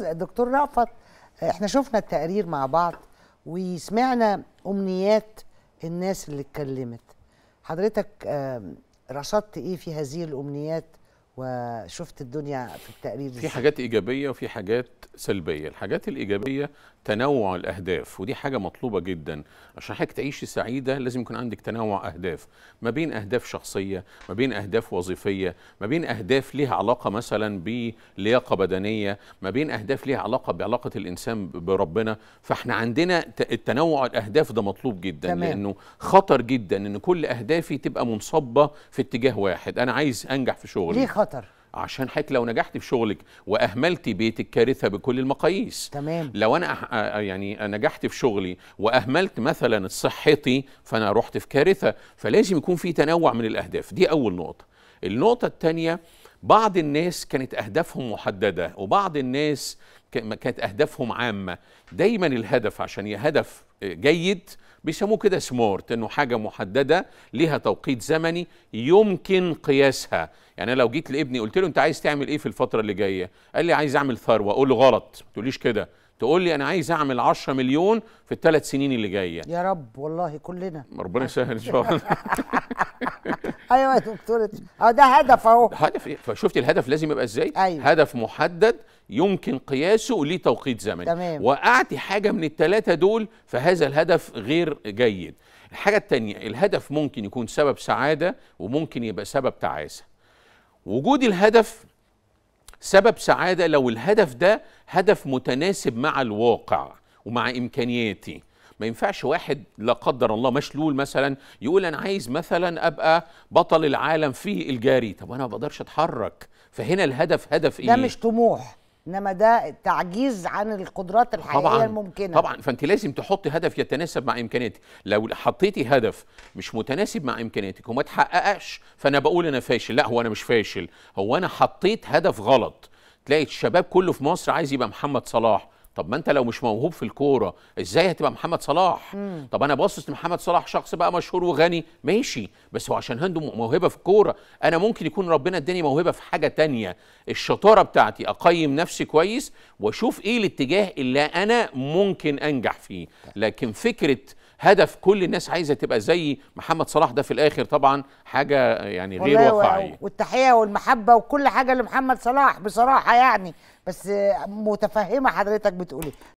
دكتور رأفت احنا شفنا التقرير مع بعض وسمعنا امنيات الناس اللي اتكلمت حضرتك رصدت ايه في هذه الامنيات وشفت الدنيا في التقرير في حاجات ايجابيه وفي حاجات سلبيه الحاجات الايجابيه تنوع الاهداف ودي حاجه مطلوبه جدا عشان حضرتك تعيشي سعيده لازم يكون عندك تنوع اهداف ما بين اهداف شخصيه ما بين اهداف وظيفيه ما بين اهداف ليها علاقه مثلا بلياقه بدنيه ما بين اهداف ليها علاقه بعلاقه الانسان بربنا فاحنا عندنا التنوع الاهداف ده مطلوب جدا تمام. لانه خطر جدا ان كل اهدافي تبقى منصبه في اتجاه واحد انا عايز انجح في شغلي ليه خطر؟ خطر عشان حضرتك لو نجحت في شغلك واهملت بيتك كارثه بكل المقاييس تمام لو انا أح... آه، آه، يعني نجحت في شغلي واهملت مثلا صحتي فانا رحت في كارثه فلازم يكون في تنوع من الاهداف دي اول نقطه النقطه الثانيه بعض الناس كانت أهدافهم محددة وبعض الناس كانت أهدافهم عامة دايما الهدف عشان هدف جيد بيسموه كده سمارت انه حاجه محدده ليها توقيت زمني يمكن قياسها يعني انا لو جيت لابني قلت له انت عايز تعمل ايه في الفتره اللي جايه قال لي عايز اعمل ثروه اقول له غلط ما تقوليش كده تقول لي انا عايز اعمل 10 مليون في الثلاث سنين اللي جايه يا رب والله كلنا ربنا يسهل ان شاء الله ايوه يا دكتور اه ده هدف اهو هدف ايه فشفت الهدف لازم يبقى ازاي أيوة. هدف محدد يمكن قياسه ليه توقيت زمني تمام واعطي حاجه من الثلاثه دول فهذا الهدف غير جيد الحاجه الثانيه الهدف ممكن يكون سبب سعاده وممكن يبقى سبب تعاسه وجود الهدف سبب سعاده لو الهدف ده هدف متناسب مع الواقع ومع امكانياتي ما ينفعش واحد لا قدر الله مشلول مثلا يقول انا عايز مثلا ابقى بطل العالم في الجاري طب انا ما بقدرش اتحرك فهنا الهدف هدف ايه ده مش طموح انما ده تعجيز عن القدرات الحقيقيه طبعًا الممكنه طبعا فانت لازم تحطي هدف يتناسب مع امكانياتك لو حطيتي هدف مش متناسب مع امكانياتك وما تحققش فانا بقول انا فاشل لا هو انا مش فاشل هو انا حطيت هدف غلط تلاقي الشباب كله في مصر عايز يبقى محمد صلاح طب ما انت لو مش موهوب في الكوره ازاي هتبقى محمد صلاح مم. طب انا باصص لمحمد صلاح شخص بقى مشهور وغني ماشي بس هو عشان عنده موهبه في الكوره انا ممكن يكون ربنا اداني موهبه في حاجه تانية الشطاره بتاعتي اقيم نفسي كويس واشوف ايه الاتجاه اللي انا ممكن انجح فيه طيب. لكن فكره هدف كل الناس عايزه تبقى زي محمد صلاح ده في الاخر طبعا حاجه يعني غير واقعيه والتحيه والمحبه وكل حاجه لمحمد صلاح بصراحه يعني بس متفهمه حضرتك بتقولي إيه.